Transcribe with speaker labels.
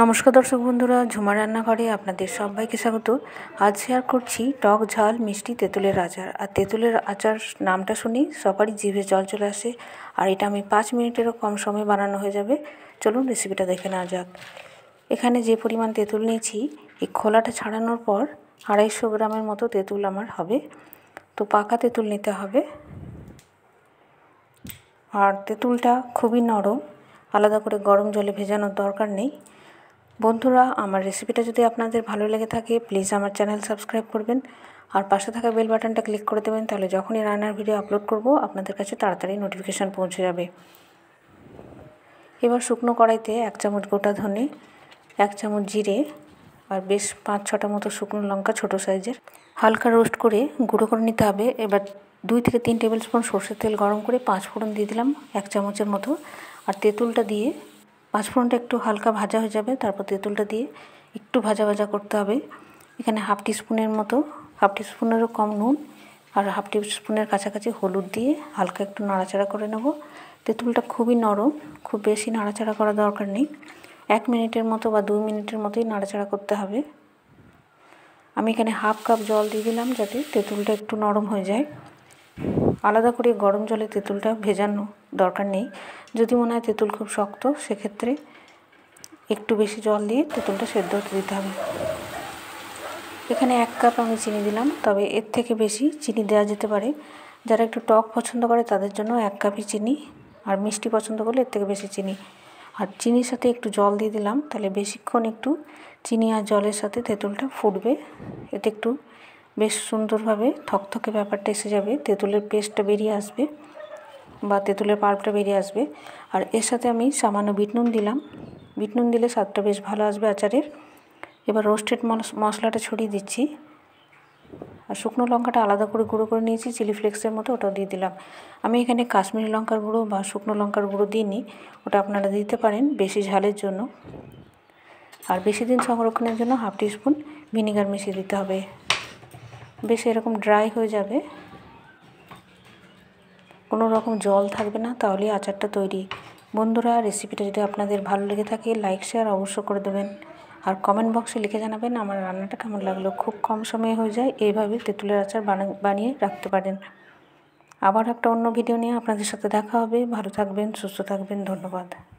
Speaker 1: নমস্কার দর্শক বন্ধুরা ঝুমা রান্নাঘরে আপনাদের সবাইকে স্বাগত আজ শেয়ার করছি টক ঝাল মিষ্টি তেঁতুলের আচার আর তেঁতুলের আচার নামটা শুনি সবারই জিভে জল চলে আসে আর এটা আমি পাঁচ মিনিটেরও কম সময়ে বানানো হয়ে যাবে চলুন রেসিপিটা দেখে নেওয়া যাক এখানে যে পরিমাণ তেঁতুল নিয়েছি এই খোলাটা ছাড়ানোর পর আড়াইশো গ্রামের মতো তেঁতুল আমার হবে তো পাকা তেঁতুল নিতে হবে আর তেঁতুলটা খুবই নরম আলাদা করে গরম জলে ভেজানোর দরকার নেই বন্ধুরা আমার রেসিপিটা যদি আপনাদের ভালো লেগে থাকে প্লিজ আমার চ্যানেল সাবস্ক্রাইব করবেন আর পাশে থাকা বেল বাটনটা ক্লিক করে দেবেন তাহলে যখনই রান্নার ভিডিও আপলোড করব আপনাদের কাছে তাড়াতাড়ি নোটিফিকেশান পৌঁছে যাবে এবার শুকনো কড়াইতে এক চামচ গোটা ধনে এক চামচ জিরে আর বেশ পাঁচ ছটা মতো শুকনো লঙ্কা ছোটো সাইজের হালকা রোস্ট করে গুঁড়ো করে নিতে হবে এবার দুই থেকে তিন টেবিল স্পুন সর্ষের তেল গরম করে পাঁচ ফোড়ন দিয়ে দিলাম এক চামচের মতো আর তেঁতুলটা দিয়ে পাঁচফোড়নটা একটু হালকা ভাজা হয়ে যাবে তারপর তেঁতুলটা দিয়ে একটু ভাজা ভাজা করতে হবে এখানে হাফ টিস্পুনের মতো হাফ টিস্পুনেরও কম নুন আর হাফ টিস্পুনের কাছাকাছি হলুদ দিয়ে হালকা একটু নাড়াচাড়া করে নেব তেঁতুলটা খুবই নরম খুব বেশি নাড়াচাড়া করা দরকার নেই এক মিনিটের মতো বা দুই মিনিটের মতোই নাড়াচাড়া করতে হবে আমি এখানে হাফ কাপ জল দিয়ে দিলাম যাতে তেঁতুলটা একটু নরম হয়ে যায় আলাদা করে গরম জলে তেঁতুলটা ভেজানো দরকার নেই যদি মনে হয় তেঁতুল খুব শক্ত সেক্ষেত্রে একটু বেশি জল দিয়ে তেঁতুলটা সেদ্ধ হতে দিতে হবে এখানে এক কাপ আমি চিনি দিলাম তবে এর থেকে বেশি চিনি দেওয়া যেতে পারে যারা একটু টক পছন্দ করে তাদের জন্য এক কাপই চিনি আর মিষ্টি পছন্দ করলে এর থেকে বেশি চিনি আর চিনির সাথে একটু জল দিয়ে দিলাম তাহলে বেশিক্ষণ একটু চিনি আর জলের সাথে তেঁতুলটা ফুটবে এতে একটু বেশ সুন্দরভাবে থকথকে ব্যাপারটা এসে যাবে তেঁতুলের পেস্টটা বেরিয়ে আসবে বা তেঁতুলের পার্পটা বেরিয়ে আসবে আর এর সাথে আমি সামান্য বিটনুন দিলাম বিটনুন দিলে স্বাদটা বেশ ভালো আসবে আচারের এবার রোস্টেড মশলাটা ছড়িয়ে দিচ্ছি আর শুকনো লঙ্কাটা আলাদা করে গুঁড়ো করে নিয়েছি চিলি ফ্লেক্সের মতো ওটাও দিয়ে দিলাম আমি এখানে কাশ্মীরি লঙ্কার গুঁড়ো বা শুকনো লঙ্কার গুঁড়ো দিইনি ওটা আপনারা দিতে পারেন বেশি ঝালের জন্য আর বেশি দিন সংরক্ষণের জন্য হাফ টি স্পুন ভিনিগার মিশিয়ে দিতে হবে বেশ এরকম ড্রাই হয়ে যাবে কোনো রকম জল থাকবে না তাহলেই আচারটা তৈরি বন্ধুরা রেসিপিটা যদি আপনাদের ভালো লেগে থাকে লাইক শেয়ার অবশ্য করে দেবেন আর কমেন্ট বক্সে লিখে জানাবেন আমার রান্নাটা কেমন লাগলো খুব কম সময়ে হয়ে যায় এইভাবে তেঁতুলের আচার বানিয়ে রাখতে পারেন আবার একটা অন্য ভিডিও নিয়ে আপনাদের সাথে দেখা হবে ভালো থাকবেন সুস্থ থাকবেন ধন্যবাদ